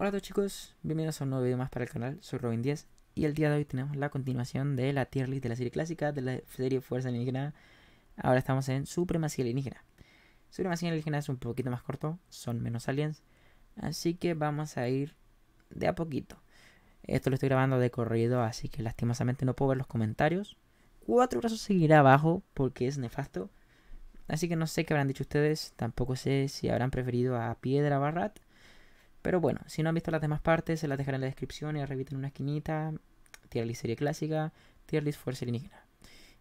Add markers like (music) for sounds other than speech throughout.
Hola a todos chicos, bienvenidos a un nuevo video más para el canal, soy Robin 10 y el día de hoy tenemos la continuación de la tier list de la serie clásica de la serie Fuerza Alienígena. Ahora estamos en Supremacía Alienígena. Supremacía Alienígena es un poquito más corto, son menos aliens, así que vamos a ir de a poquito. Esto lo estoy grabando de corrido, así que lastimosamente no puedo ver los comentarios. Cuatro brazos seguirá abajo porque es nefasto. Así que no sé qué habrán dicho ustedes, tampoco sé si habrán preferido a Piedra Barrat pero bueno, si no han visto las demás partes, se las dejaré en la descripción y en una esquinita. Tier list serie clásica, tier list fuerza alienígena.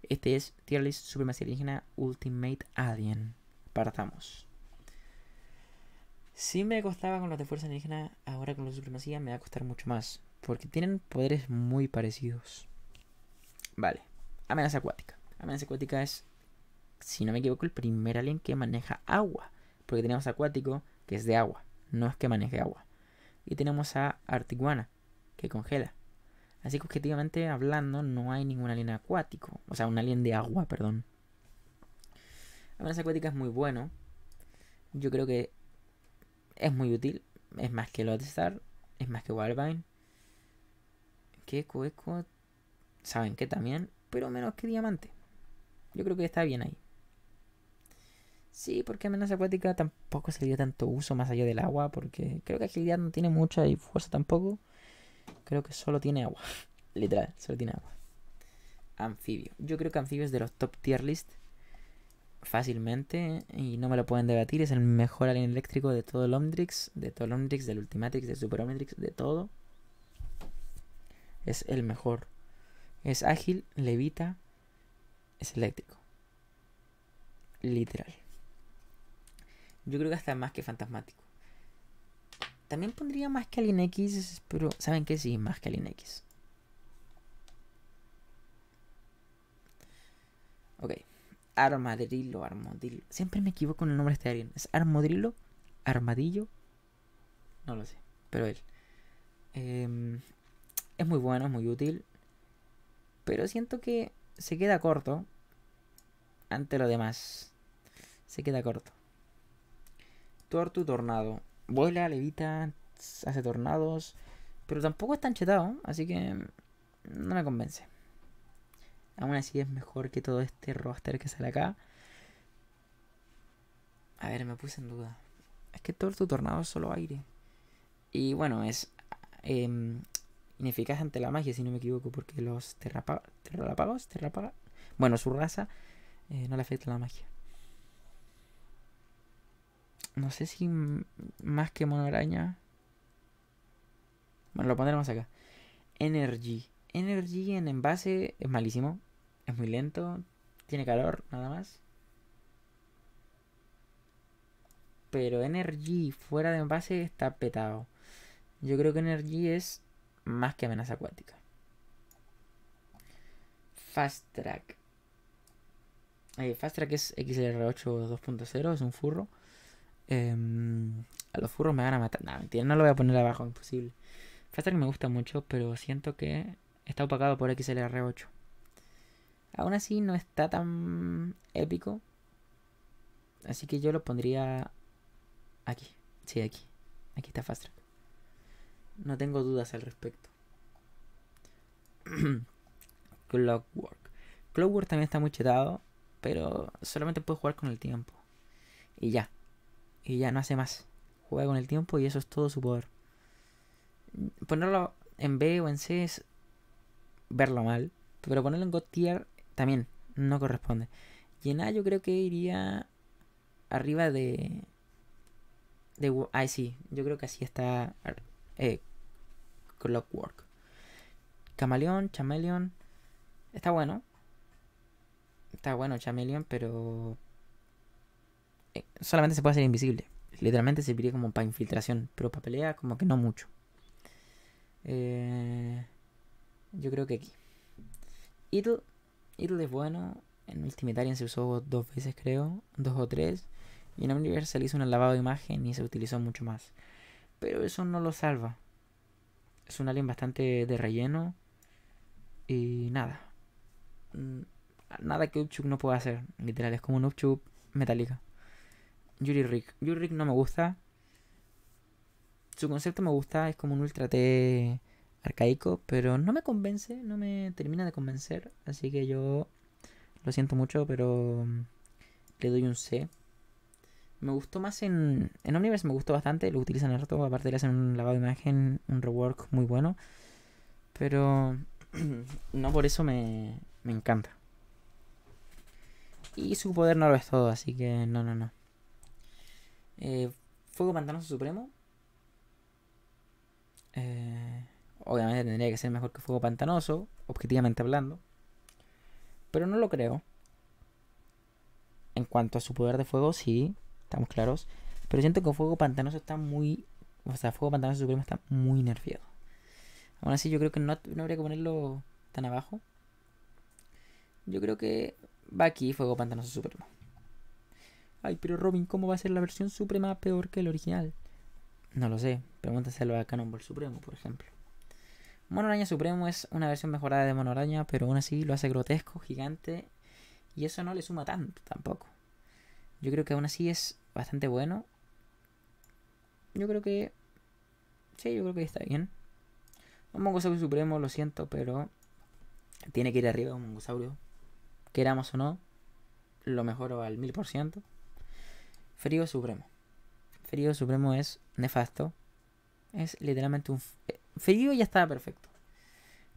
Este es tier list supremacía alienígena Ultimate Alien. Partamos. Si me costaba con los de fuerza alienígena, ahora con los de supremacía me va a costar mucho más. Porque tienen poderes muy parecidos. Vale. Amenaza acuática. Amenaza acuática es, si no me equivoco, el primer alien que maneja agua. Porque tenemos acuático, que es de agua no es que maneje agua. Y tenemos a Artiguana, que congela. Así que objetivamente hablando, no hay ningún alien acuático. O sea, un alien de agua, perdón. Amenaza acuática es muy bueno. Yo creo que es muy útil. Es más que Lodestar. Es más que Warbine. Que es Saben que también. Pero menos que Diamante. Yo creo que está bien ahí. Sí, porque amenaza acuática tampoco se le dio tanto uso más allá del agua, porque creo que agilidad no tiene mucha y fuerza tampoco. Creo que solo tiene agua. (laughs) Literal, solo tiene agua. Anfibio. Yo creo que anfibio es de los top tier list fácilmente y no me lo pueden debatir. Es el mejor alien eléctrico de todo el Omdrix, de todo el Omdrix, del Ultimatrix, del Super Omdrix, de todo. Es el mejor. Es ágil, levita, es eléctrico. Literal. Yo creo que hasta más que fantasmático. También pondría más que Alien X, pero ¿saben qué? Sí, más que Alien X. Ok. Armadrilo. armadillo. Siempre me equivoco con el nombre de este alien. ¿Es armadillo? ¿Armadillo? No lo sé, pero él. Em, es muy bueno, es muy útil. Pero siento que se queda corto ante lo demás. Se queda corto. Tortu Tornado. Vuela, levita, hace tornados. Pero tampoco es tan chetado, así que no me convence. Aún así es mejor que todo este roster que sale acá. A ver, me puse en duda. Es que todo tornado es solo aire. Y bueno, es em, ineficaz ante la magia, si no me equivoco, porque los terrapagos, terrapagos, bueno, su raza eh, no le afecta la magia. No sé si más que monoraña. Bueno, lo pondremos acá. Energy. Energy en envase es malísimo. Es muy lento. Tiene calor, nada más. Pero Energy fuera de envase está petado. Yo creo que Energy es más que amenaza acuática. Fast Track. Eh, Fast Track es XLR8 2.0, es un furro. Em, a los furros me van a matar. No, no lo voy a poner abajo, imposible. Fast me gusta mucho, pero siento que está opacado por XLR8. Aún así no está tan épico. Así que yo lo pondría aquí. Sí, aquí. Aquí está Fast No tengo dudas al respecto. (clears throat) Clockwork. Clockwork también está muy chetado, pero solamente puede jugar con el tiempo. Y ya, y ya no hace más. Juega con el tiempo y eso es todo su poder. Ponerlo en B o en C es verlo mal, pero ponerlo en God tier también no corresponde. Y en A yo creo que iría arriba de... de ah, sí, yo creo que así está eh, Clockwork. Camaleón, Chameleon. Está bueno. Está bueno Chameleon, pero solamente se puede hacer invisible. Literalmente serviría como para infiltración, pero para pelea como que no mucho. Eh, yo creo que aquí. Idle. Idle es bueno. En Alien se usó dos veces, creo. Dos o tres. Y en Universal hizo un lavado de imagen y se utilizó mucho más. Pero eso no lo salva. Es un alien bastante de relleno. Y nada. Mm, nada que Upchuk no pueda hacer. Literal, es como un Upchuk metálica. Yuri Rick. Yuri Rick no me gusta. Su concepto me gusta, es como un ultra T arcaico, pero no me convence, no me termina de convencer. Así que yo lo siento mucho, pero mm, le doy un C. Me gustó más en, en Omniverse, me gustó bastante, lo utilizan harto, aparte le hacen un lavado de imagen, un rework muy bueno. Pero (clears throat) no por eso me, me encanta. Y su poder no lo es todo, así que no, no, no. Eh, fuego Pantanoso Supremo. Eh, obviamente tendría que ser mejor que Fuego Pantanoso, objetivamente hablando. Pero no lo creo. En cuanto a su poder de fuego, sí, estamos claros. Pero siento que Fuego Pantanoso está muy. O sea, Fuego Pantanoso Supremo está muy nerviado. Aún así, yo creo que no, no habría que ponerlo tan abajo. Yo creo que va aquí Fuego Pantanoso Supremo. Ay, pero Robin, ¿cómo va a ser la versión suprema peor que el original? No lo sé. Pregúntaselo a Cannonball Supremo, por ejemplo. Monoraña Supremo es una versión mejorada de Mono pero aún así lo hace grotesco, gigante. Y eso no le suma tanto tampoco. Yo creo que aún así es bastante bueno. Yo creo que. Sí, yo creo que está bien. Un Mongosaurio Supremo, lo siento, pero. Tiene que ir arriba un Mongosaurio. Queramos o no, lo mejoro al 1000%. Frío Supremo. Frío Supremo es nefasto. Es literalmente un... Eh, frío ya estaba perfecto.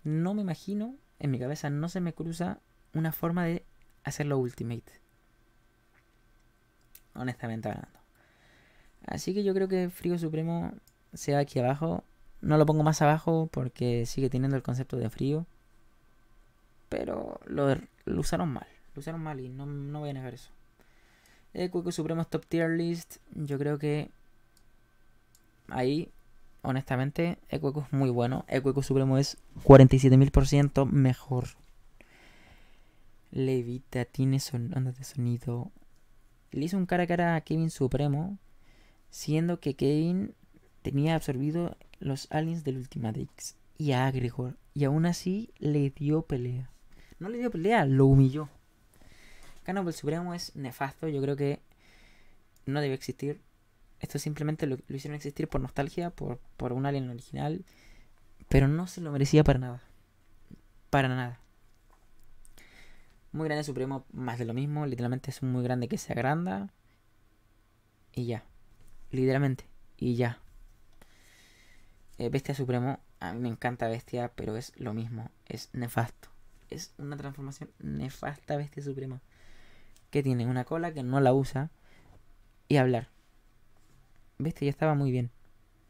No me imagino, en mi cabeza no se me cruza una forma de hacerlo ultimate. Honestamente hablando. Así que yo creo que Frío Supremo Sea aquí abajo. No lo pongo más abajo porque sigue teniendo el concepto de frío. Pero lo, lo usaron mal. Lo usaron mal y no, no voy a negar eso. Eh, Supremo es Top Tier List. Yo creo que ahí, honestamente, Ecueco es muy bueno. Ecueco Supremo es 47.000% mejor. Levita tiene son de sonido. Le hizo un cara a cara a Kevin Supremo, siendo que Kevin tenía absorbido los aliens del X. y a Agregor. Y aún así le dio pelea. No le dio pelea, lo humilló. Supremo pues, es nefasto. Yo creo que no debe existir. Esto simplemente lo, hicieron existir por nostalgia, por, por un alien original. Pero no se lo merecía para nada. Para nada. Muy grande Supremo, más de lo mismo. Literalmente es un muy grande que se agranda. Y ya. Literalmente. Y ya. Eh, Bestia Supremo, a mí me encanta Bestia, pero es lo mismo. Es nefasto. Es una transformación nefasta Bestia Suprema que tiene una cola que no la usa y hablar. Bestia ya estaba muy bien.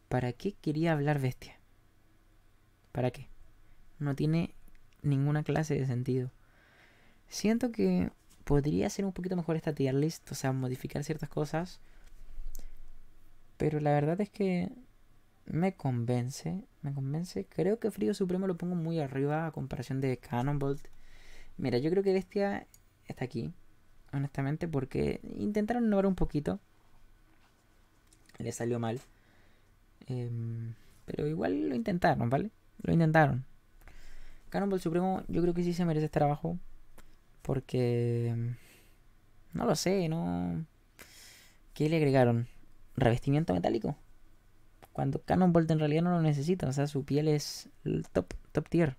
¿Para qué quería hablar bestia? ¿Para qué? No tiene ninguna clase de sentido. Siento que podría ser un poquito mejor esta tier list, o sea, modificar ciertas cosas. Pero la verdad es que me convence, me convence. Creo que Frío Supremo lo pongo muy arriba a comparación de Cannonbolt. Mira, yo creo que Bestia está aquí honestamente, porque intentaron innovar un poquito. Le salió mal. Em, pero igual lo intentaron, ¿vale? Lo intentaron. Cannonball Supremo yo creo que sí se merece este trabajo. Porque... Em, no lo sé, ¿no? ¿Qué le agregaron? ¿Revestimiento metálico? Cuando Cannonball en realidad no lo necesita. O sea, su piel es top, top tier.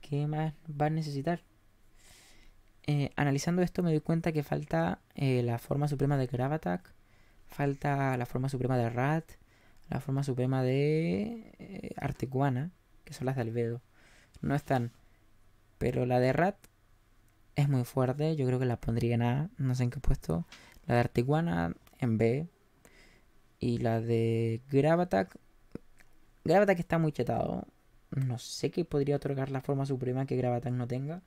¿Qué más va a necesitar? Eh, analizando esto me doy cuenta que falta eh, la forma suprema de Gravatak, falta la forma suprema de Rat, la forma suprema de eh, artiguana que son las de Albedo. No están. Pero la de Rat es muy fuerte, yo creo que la pondría en A, no sé en qué puesto. La de artiguana en B. Y la de Gravatak. Gravatak está muy chetado. No sé qué podría otorgar la forma suprema que Gravatak no tenga.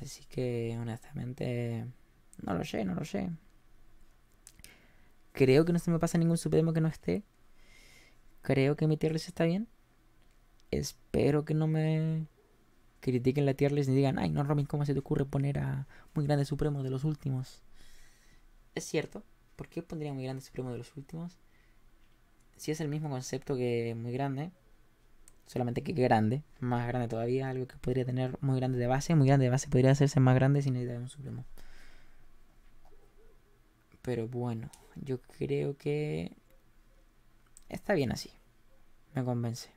Así que honestamente no lo sé, no lo sé. Creo que no se me pasa ningún supremo que no esté. Creo que mi tierra está bien. Espero que no me critiquen la tierra ni digan, ay, no, Robin, ¿cómo se te ocurre poner a muy grande supremo de los últimos? Es cierto. ¿Por qué pondría muy grande supremo de los últimos? Si es el mismo concepto que muy grande, solamente que grande, más grande todavía, algo que podría tener muy grande de base, muy grande de base, podría hacerse más grande sin de un supremo. Pero bueno, yo creo que está bien así. Me convence.